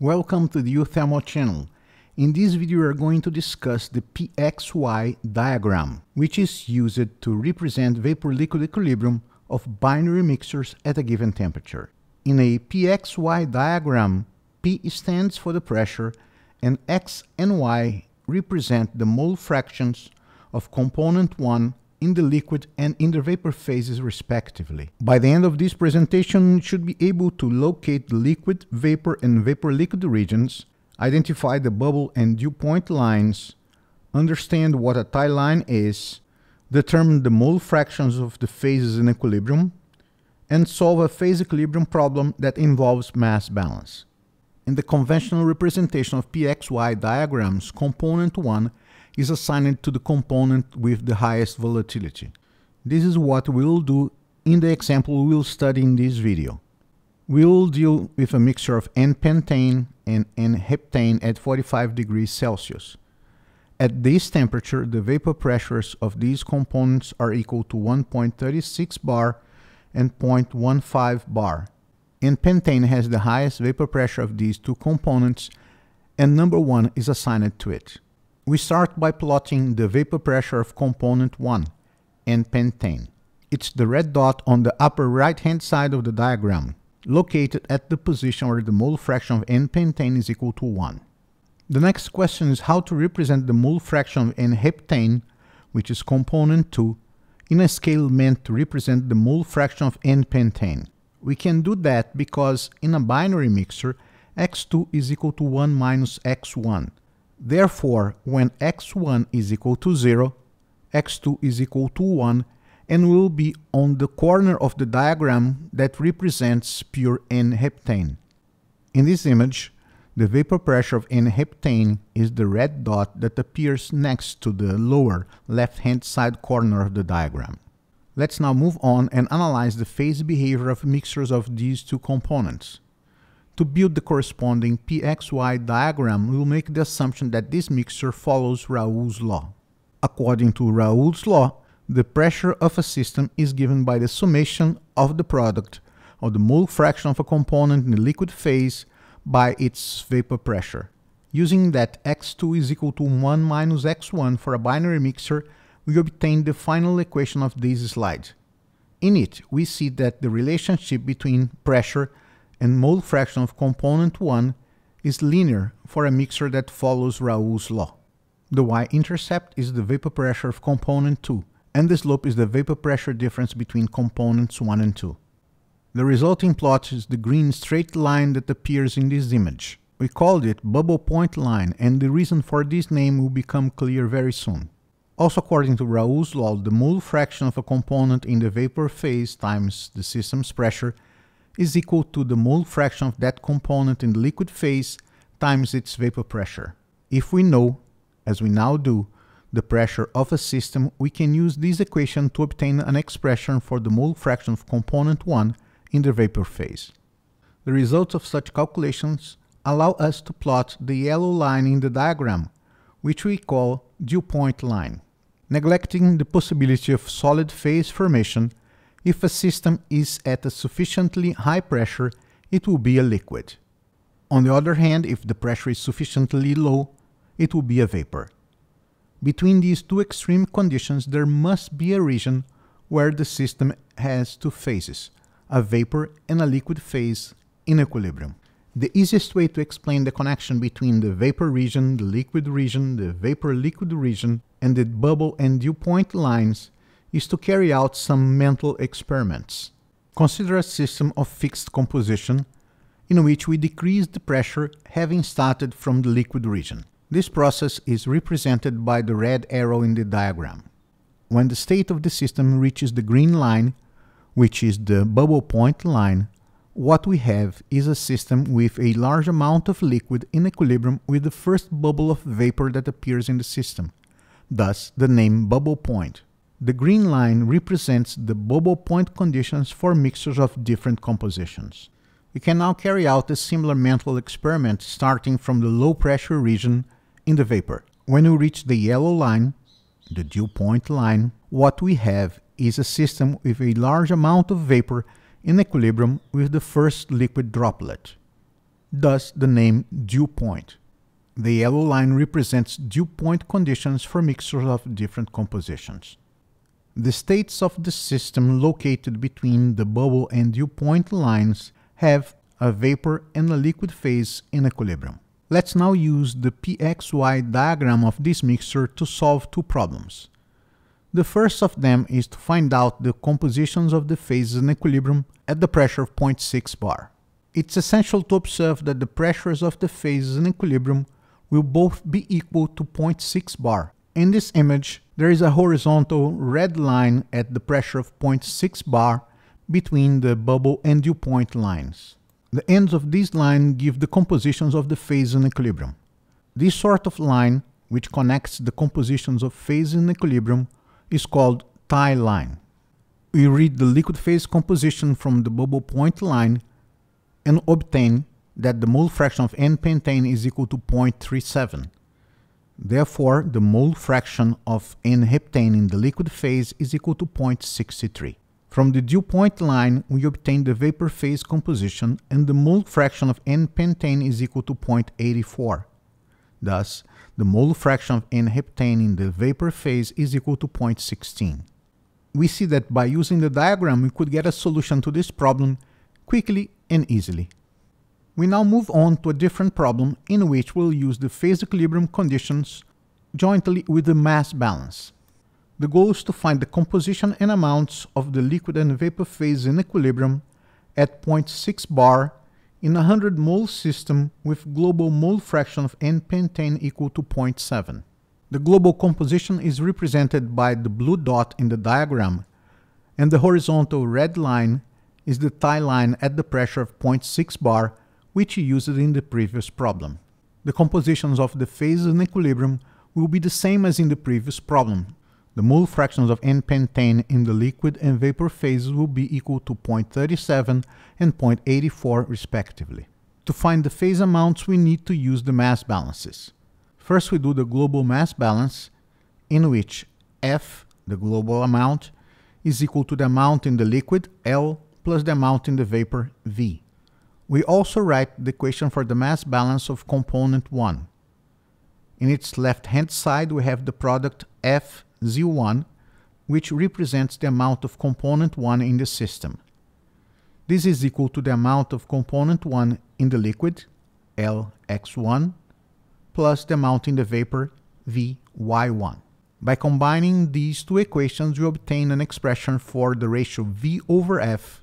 Welcome to the UThermal channel. In this video we are going to discuss the PXY diagram, which is used to represent vapor-liquid equilibrium of binary mixtures at a given temperature. In a PXY diagram, P stands for the pressure and X and Y represent the mole fractions of component 1 in the liquid and in the vapor phases respectively. By the end of this presentation, you should be able to locate the liquid, vapor and vapor-liquid regions, identify the bubble and dew point lines, understand what a tie line is, determine the mole fractions of the phases in equilibrium, and solve a phase equilibrium problem that involves mass balance. In the conventional representation of PXY diagrams, component 1 is assigned to the component with the highest volatility. This is what we'll do in the example we'll study in this video. We'll deal with a mixture of N-pentane and N-heptane at 45 degrees Celsius. At this temperature, the vapor pressures of these components are equal to 1.36 bar and 0.15 bar. n pentane has the highest vapor pressure of these two components, and number 1 is assigned to it. We start by plotting the vapor pressure of component 1 and pentane. It's the red dot on the upper right hand side of the diagram, located at the position where the mole fraction of n pentane is equal to 1. The next question is how to represent the mole fraction of n heptane, which is component 2, in a scale meant to represent the mole fraction of n pentane. We can do that because in a binary mixture, x2 is equal to 1 minus x1, Therefore, when x1 is equal to 0, x2 is equal to 1 and will be on the corner of the diagram that represents pure n-heptane. In this image, the vapor pressure of n-heptane is the red dot that appears next to the lower left-hand side corner of the diagram. Let's now move on and analyze the phase behavior of mixtures of these two components. To build the corresponding PXY diagram, we will make the assumption that this mixture follows Raoult's law. According to Raoult's law, the pressure of a system is given by the summation of the product of the mole fraction of a component in the liquid phase by its vapor pressure. Using that x2 is equal to 1 minus x1 for a binary mixture, we obtain the final equation of this slide. In it, we see that the relationship between pressure and mole fraction of component 1 is linear for a mixer that follows Raoult's law. The y-intercept is the vapor pressure of component 2, and the slope is the vapor pressure difference between components 1 and 2. The resulting plot is the green straight line that appears in this image. We called it bubble point line and the reason for this name will become clear very soon. Also according to Raoult's law, the mole fraction of a component in the vapor phase times the system's pressure is equal to the mole fraction of that component in the liquid phase times its vapor pressure. If we know, as we now do, the pressure of a system, we can use this equation to obtain an expression for the mole fraction of component 1 in the vapor phase. The results of such calculations allow us to plot the yellow line in the diagram, which we call dew point line. Neglecting the possibility of solid phase formation, if a system is at a sufficiently high pressure, it will be a liquid. On the other hand, if the pressure is sufficiently low, it will be a vapor. Between these two extreme conditions, there must be a region where the system has two phases, a vapor and a liquid phase in equilibrium. The easiest way to explain the connection between the vapor region, the liquid region, the vapor-liquid region, and the bubble and dew point lines is to carry out some mental experiments. Consider a system of fixed composition in which we decrease the pressure having started from the liquid region. This process is represented by the red arrow in the diagram. When the state of the system reaches the green line, which is the bubble point line, what we have is a system with a large amount of liquid in equilibrium with the first bubble of vapor that appears in the system, thus the name bubble point. The green line represents the bubble point conditions for mixtures of different compositions. We can now carry out a similar mental experiment starting from the low pressure region in the vapor. When we reach the yellow line, the dew point line, what we have is a system with a large amount of vapor in equilibrium with the first liquid droplet, thus the name dew point. The yellow line represents dew point conditions for mixtures of different compositions. The states of the system located between the bubble and dew point lines have a vapor and a liquid phase in equilibrium. Let's now use the PXY diagram of this mixture to solve two problems. The first of them is to find out the compositions of the phases in equilibrium at the pressure of 0.6 bar. It's essential to observe that the pressures of the phases in equilibrium will both be equal to 0.6 bar. In this image, there is a horizontal red line at the pressure of 0.6 bar between the bubble and dew point lines. The ends of this line give the compositions of the phase in equilibrium. This sort of line, which connects the compositions of phase in equilibrium, is called tie line. We read the liquid phase composition from the bubble point line and obtain that the mole fraction of n-pentane is equal to 0.37. Therefore, the mole fraction of n-heptane in the liquid phase is equal to 0.63. From the dew point line, we obtain the vapor phase composition and the mole fraction of n-pentane is equal to 0.84. Thus, the mole fraction of n-heptane in the vapor phase is equal to 0.16. We see that by using the diagram, we could get a solution to this problem quickly and easily. We now move on to a different problem in which we'll use the phase equilibrium conditions jointly with the mass balance. The goal is to find the composition and amounts of the liquid and vapor phase in equilibrium at 0.6 bar in a 100 mole system with global mole fraction of n pentane equal to 0.7. The global composition is represented by the blue dot in the diagram and the horizontal red line is the tie line at the pressure of 0.6 bar which used in the previous problem. The compositions of the phases in equilibrium will be the same as in the previous problem. The mole fractions of n-pentane in the liquid and vapor phases will be equal to 0.37 and 0.84 respectively. To find the phase amounts, we need to use the mass balances. First, we do the global mass balance, in which F, the global amount, is equal to the amount in the liquid, L, plus the amount in the vapor, V. We also write the equation for the mass balance of component 1. In its left-hand side, we have the product F01, which represents the amount of component 1 in the system. This is equal to the amount of component 1 in the liquid, Lx1, plus the amount in the vapor, Vy1. By combining these two equations, we obtain an expression for the ratio V over F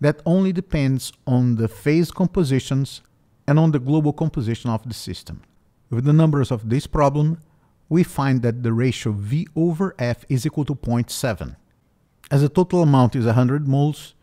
that only depends on the phase compositions and on the global composition of the system. With the numbers of this problem, we find that the ratio V over F is equal to 0.7. As the total amount is 100 moles,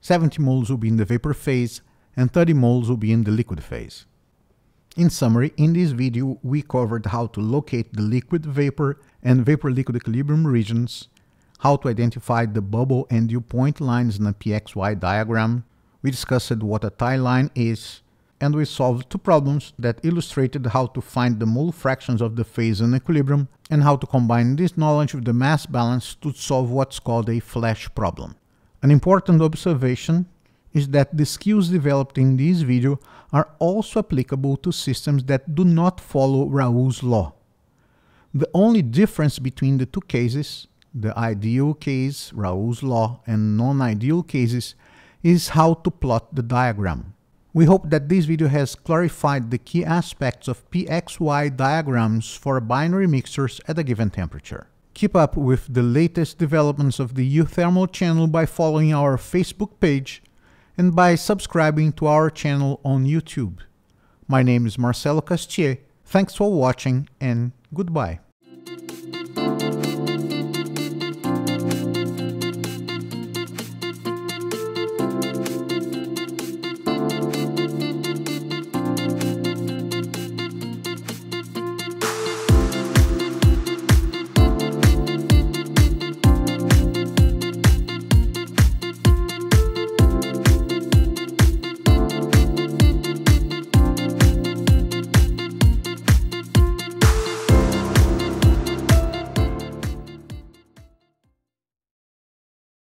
70 moles will be in the vapor phase and 30 moles will be in the liquid phase. In summary, in this video we covered how to locate the liquid vapor and vapor liquid equilibrium regions, how to identify the bubble and dew point lines in a PXY diagram. We discussed what a tie line is, and we solved two problems that illustrated how to find the mole fractions of the phase in equilibrium and how to combine this knowledge with the mass balance to solve what's called a flash problem. An important observation is that the skills developed in this video are also applicable to systems that do not follow Raoult's law. The only difference between the two cases the ideal case, Raoult's law, and non-ideal cases is how to plot the diagram. We hope that this video has clarified the key aspects of PXY diagrams for binary mixtures at a given temperature. Keep up with the latest developments of the geothermal channel by following our Facebook page and by subscribing to our channel on YouTube. My name is Marcelo Castier, thanks for watching and goodbye.